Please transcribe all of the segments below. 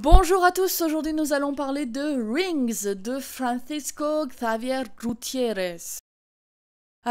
Bonjour à tous, aujourd'hui nous allons parler de Rings de Francisco Xavier Gutierrez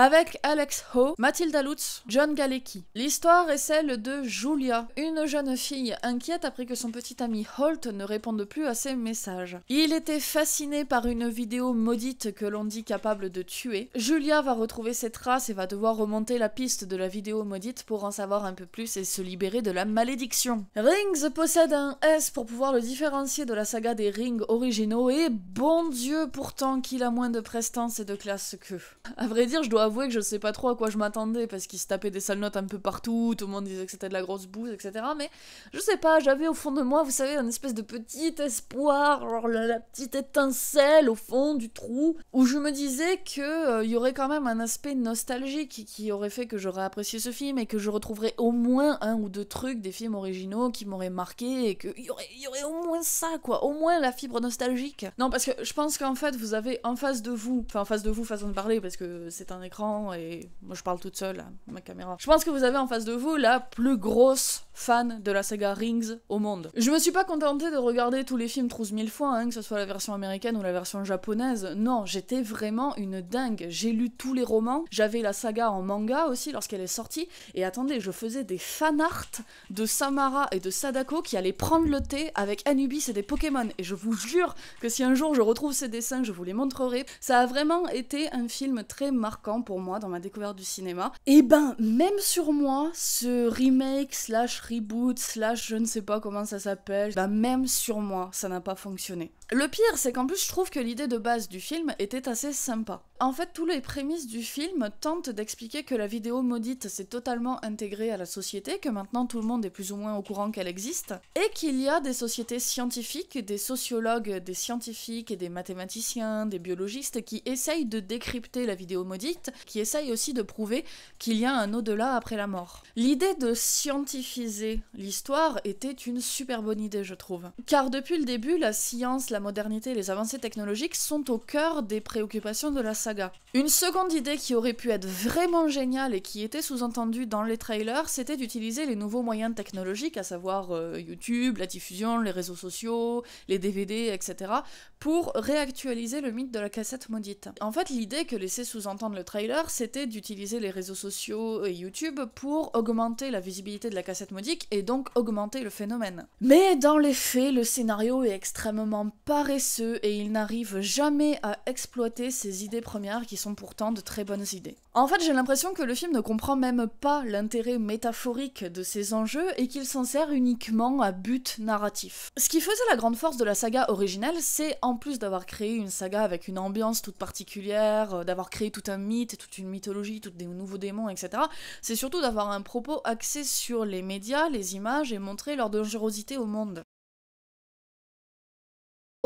avec Alex Ho, Mathilda Lutz, John Galecki. L'histoire est celle de Julia, une jeune fille inquiète après que son petit ami Holt ne réponde plus à ses messages. Il était fasciné par une vidéo maudite que l'on dit capable de tuer. Julia va retrouver ses traces et va devoir remonter la piste de la vidéo maudite pour en savoir un peu plus et se libérer de la malédiction. Rings possède un S pour pouvoir le différencier de la saga des Rings originaux et bon Dieu pourtant qu'il a moins de prestance et de classe que. À vrai dire, je dois avouer que je sais pas trop à quoi je m'attendais parce qu'ils se tapaient des sales notes un peu partout, tout le monde disait que c'était de la grosse bouse, etc. Mais je sais pas, j'avais au fond de moi, vous savez, un espèce de petit espoir, genre la, petite étincelle au fond du trou, où je me disais qu'il euh, il y aurait quand même un aspect nostalgique qui aurait fait que j'aurais apprécié ce film et que je retrouverais au moins un ou deux trucs des films originaux qui m'auraient marqué et qu'il y aurait, y aurait au moins ça, quoi, au moins la fibre nostalgique. Non, parce que je pense qu'en fait, vous avez en face de vous, enfin en face de vous, façon de parler, parce que c'est un écran et moi je parle toute seule à hein, ma caméra. Je pense que vous avez en face de vous la plus grosse fan de la saga Rings au monde. Je me suis pas contentée de regarder tous les films 12 000 fois, hein, que ce soit la version américaine ou la version japonaise. Non, j'étais vraiment une dingue. J'ai lu tous les romans, j'avais la saga en manga aussi lorsqu'elle est sortie, et attendez, je faisais des fan art de Samara et de Sadako qui allaient prendre le thé avec Anubis et des Pokémon. Et je vous jure que si un jour je retrouve ces dessins, je vous les montrerai. Ça a vraiment été un film très marquant pour moi dans ma découverte du cinéma. Et eh ben, même sur moi, ce remake, slash reboot, slash je ne sais pas comment ça s'appelle, ben même sur moi, ça n'a pas fonctionné. Le pire, c'est qu'en plus, je trouve que l'idée de base du film était assez sympa. En fait, tous les prémices du film tentent d'expliquer que la vidéo maudite s'est totalement intégrée à la société, que maintenant tout le monde est plus ou moins au courant qu'elle existe, et qu'il y a des sociétés scientifiques, des sociologues, des scientifiques et des mathématiciens, des biologistes qui essayent de décrypter la vidéo maudite qui essaye aussi de prouver qu'il y a un au-delà après la mort. L'idée de scientifiser l'histoire était une super bonne idée, je trouve. Car depuis le début, la science, la modernité les avancées technologiques sont au cœur des préoccupations de la saga. Une seconde idée qui aurait pu être vraiment géniale et qui était sous-entendue dans les trailers, c'était d'utiliser les nouveaux moyens technologiques, à savoir euh, YouTube, la diffusion, les réseaux sociaux, les DVD, etc., pour réactualiser le mythe de la cassette maudite. En fait, l'idée que laissait sous-entendre le trailer c'était d'utiliser les réseaux sociaux et YouTube pour augmenter la visibilité de la cassette modique et donc augmenter le phénomène. Mais dans les faits, le scénario est extrêmement paresseux et il n'arrive jamais à exploiter ses idées premières qui sont pourtant de très bonnes idées. En fait, j'ai l'impression que le film ne comprend même pas l'intérêt métaphorique de ces enjeux et qu'il s'en sert uniquement à but narratif. Ce qui faisait la grande force de la saga originelle, c'est en plus d'avoir créé une saga avec une ambiance toute particulière, euh, d'avoir créé tout un mythe, toute une mythologie, tous des nouveaux démons, etc. C'est surtout d'avoir un propos axé sur les médias, les images et montrer leur dangerosité au monde.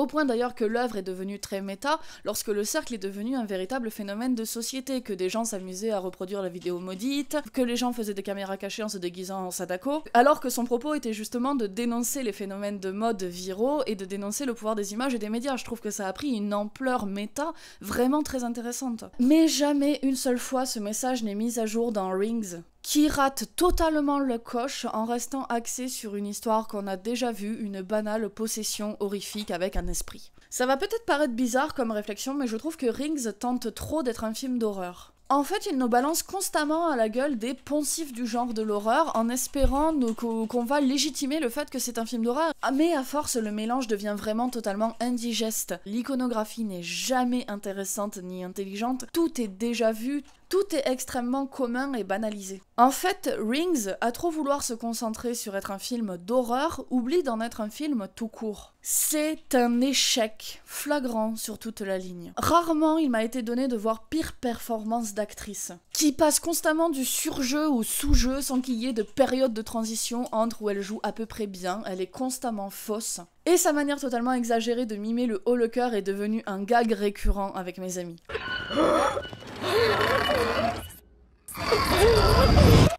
Au point d'ailleurs que l'œuvre est devenue très méta lorsque le cercle est devenu un véritable phénomène de société, que des gens s'amusaient à reproduire la vidéo maudite, que les gens faisaient des caméras cachées en se déguisant en Sadako, alors que son propos était justement de dénoncer les phénomènes de mode viraux et de dénoncer le pouvoir des images et des médias. Je trouve que ça a pris une ampleur méta vraiment très intéressante. Mais jamais une seule fois ce message n'est mis à jour dans Rings qui rate totalement le coche en restant axé sur une histoire qu'on a déjà vue, une banale possession horrifique avec un esprit. Ça va peut-être paraître bizarre comme réflexion, mais je trouve que Rings tente trop d'être un film d'horreur. En fait, il nous balance constamment à la gueule des poncifs du genre de l'horreur en espérant qu'on va légitimer le fait que c'est un film d'horreur. Ah, mais à force, le mélange devient vraiment totalement indigeste. L'iconographie n'est jamais intéressante ni intelligente. Tout est déjà vu, tout est extrêmement commun et banalisé. En fait, Rings, à trop vouloir se concentrer sur être un film d'horreur, oublie d'en être un film tout court. C'est un échec flagrant sur toute la ligne. Rarement il m'a été donné de voir pire performance d'actrice, qui passe constamment du surjeu au sous-jeu sans qu'il y ait de période de transition entre où elle joue à peu près bien, elle est constamment fausse, et sa manière totalement exagérée de mimer le haut le coeur est devenue un gag récurrent avec mes amis.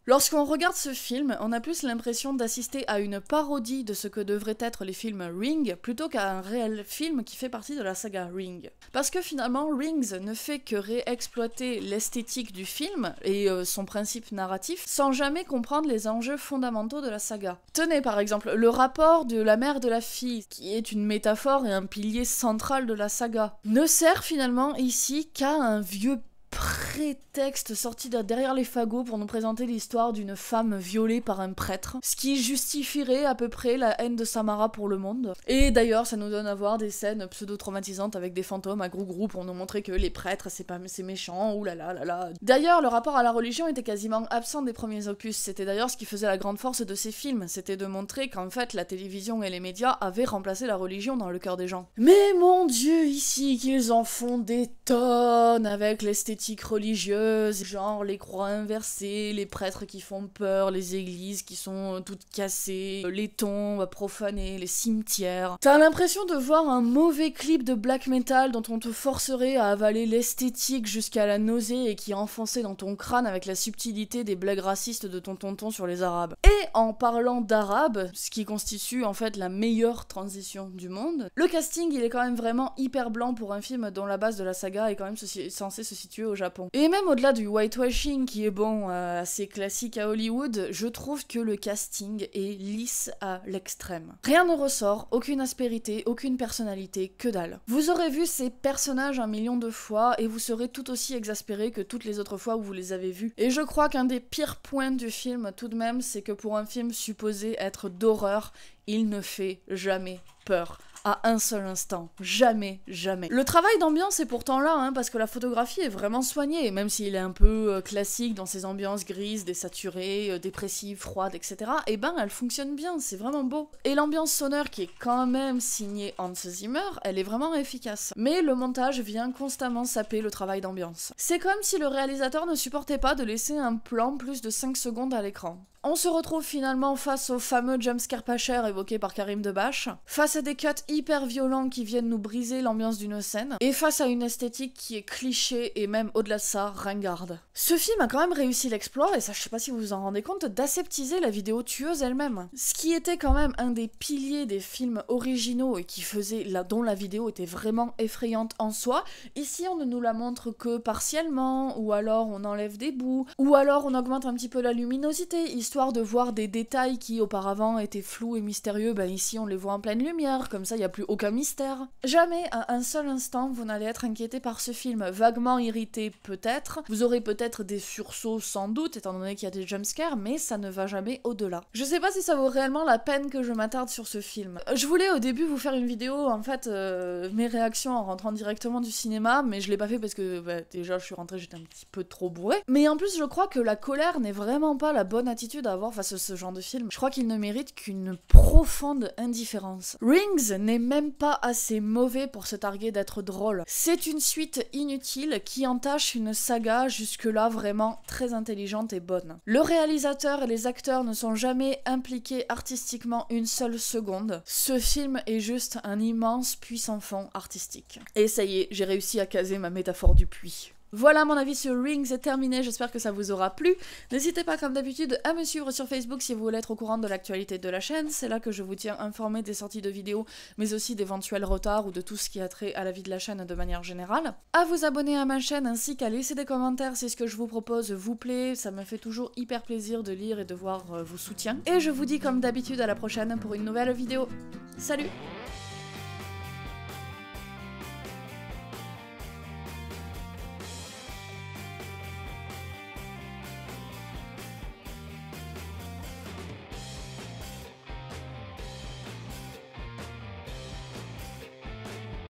Lorsqu'on regarde ce film, on a plus l'impression d'assister à une parodie de ce que devraient être les films Ring plutôt qu'à un réel film qui fait partie de la saga Ring. Parce que finalement, Rings ne fait que réexploiter l'esthétique du film et euh, son principe narratif sans jamais comprendre les enjeux fondamentaux de la saga. Tenez par exemple le rapport de la mère de la fille, qui est une métaphore et un pilier central de la saga, ne sert finalement ici qu'à un vieux prétexte sorti derrière les fagots pour nous présenter l'histoire d'une femme violée par un prêtre, ce qui justifierait à peu près la haine de Samara pour le monde. Et d'ailleurs, ça nous donne à voir des scènes pseudo-traumatisantes avec des fantômes à gros groupes pour nous montrer que les prêtres, c'est pas c'est méchant, oulala. Là là là D'ailleurs, le rapport à la religion était quasiment absent des premiers opus, c'était d'ailleurs ce qui faisait la grande force de ces films, c'était de montrer qu'en fait, la télévision et les médias avaient remplacé la religion dans le cœur des gens. Mais mon dieu, ici, qu'ils en font des tonnes avec l'esthétique religieuses, genre les croix inversées, les prêtres qui font peur, les églises qui sont euh, toutes cassées, euh, les tombes profanées, les cimetières. T'as l'impression de voir un mauvais clip de black metal dont on te forcerait à avaler l'esthétique jusqu'à la nausée et qui est enfoncé dans ton crâne avec la subtilité des blagues racistes de ton tonton sur les arabes. Et en parlant d'arabes, ce qui constitue en fait la meilleure transition du monde, le casting il est quand même vraiment hyper blanc pour un film dont la base de la saga est quand même censée se situer et même au-delà du whitewashing qui est bon, euh, assez classique à Hollywood, je trouve que le casting est lisse à l'extrême. Rien ne ressort, aucune aspérité, aucune personnalité, que dalle. Vous aurez vu ces personnages un million de fois et vous serez tout aussi exaspéré que toutes les autres fois où vous les avez vus. Et je crois qu'un des pires points du film tout de même, c'est que pour un film supposé être d'horreur, il ne fait jamais peur à un seul instant. Jamais, jamais. Le travail d'ambiance est pourtant là, hein, parce que la photographie est vraiment soignée, même s'il est un peu euh, classique dans ses ambiances grises, désaturées, euh, dépressives, froides, etc. eh ben, elle fonctionne bien, c'est vraiment beau. Et l'ambiance sonore qui est quand même signée Hans Zimmer, elle est vraiment efficace. Mais le montage vient constamment saper le travail d'ambiance. C'est comme si le réalisateur ne supportait pas de laisser un plan plus de 5 secondes à l'écran. On se retrouve finalement face au fameux james pas évoqué par Karim Debache, face à des cuts hyper violents qui viennent nous briser l'ambiance d'une scène, et face à une esthétique qui est cliché et même au-delà de ça, ringarde. Ce film a quand même réussi l'exploit, et ça je sais pas si vous vous en rendez compte, d'aseptiser la vidéo tueuse elle-même. Ce qui était quand même un des piliers des films originaux et qui faisait, là dont la vidéo était vraiment effrayante en soi, ici on ne nous la montre que partiellement, ou alors on enlève des bouts, ou alors on augmente un petit peu la luminosité, histoire de voir des détails qui auparavant étaient flous et mystérieux, ben ici on les voit en pleine lumière, comme ça il n'y a plus aucun mystère. Jamais à un seul instant vous n'allez être inquiété par ce film. Vaguement irrité peut-être, vous aurez peut-être des sursauts sans doute étant donné qu'il y a des jumpscares, mais ça ne va jamais au-delà. Je sais pas si ça vaut réellement la peine que je m'attarde sur ce film. Euh, je voulais au début vous faire une vidéo en fait euh, mes réactions en rentrant directement du cinéma, mais je l'ai pas fait parce que bah, déjà je suis rentrée j'étais un petit peu trop bourrée. Mais en plus je crois que la colère n'est vraiment pas la bonne attitude à avoir face à ce genre de film. Je crois qu'il ne mérite qu'une profonde indifférence. Rings n'est même pas assez mauvais pour se targuer d'être drôle. C'est une suite inutile qui entache une saga jusque-là vraiment très intelligente et bonne. Le réalisateur et les acteurs ne sont jamais impliqués artistiquement une seule seconde. Ce film est juste un immense puissant fond artistique. Et ça y est, j'ai réussi à caser ma métaphore du puits. Voilà, mon avis sur Rings est terminé, j'espère que ça vous aura plu. N'hésitez pas, comme d'habitude, à me suivre sur Facebook si vous voulez être au courant de l'actualité de la chaîne. C'est là que je vous tiens informé des sorties de vidéos, mais aussi d'éventuels retards ou de tout ce qui a trait à la vie de la chaîne de manière générale. À vous abonner à ma chaîne ainsi qu'à laisser des commentaires si ce que je vous propose vous plaît. Ça me fait toujours hyper plaisir de lire et de voir euh, vos soutiens. Et je vous dis, comme d'habitude, à la prochaine pour une nouvelle vidéo. Salut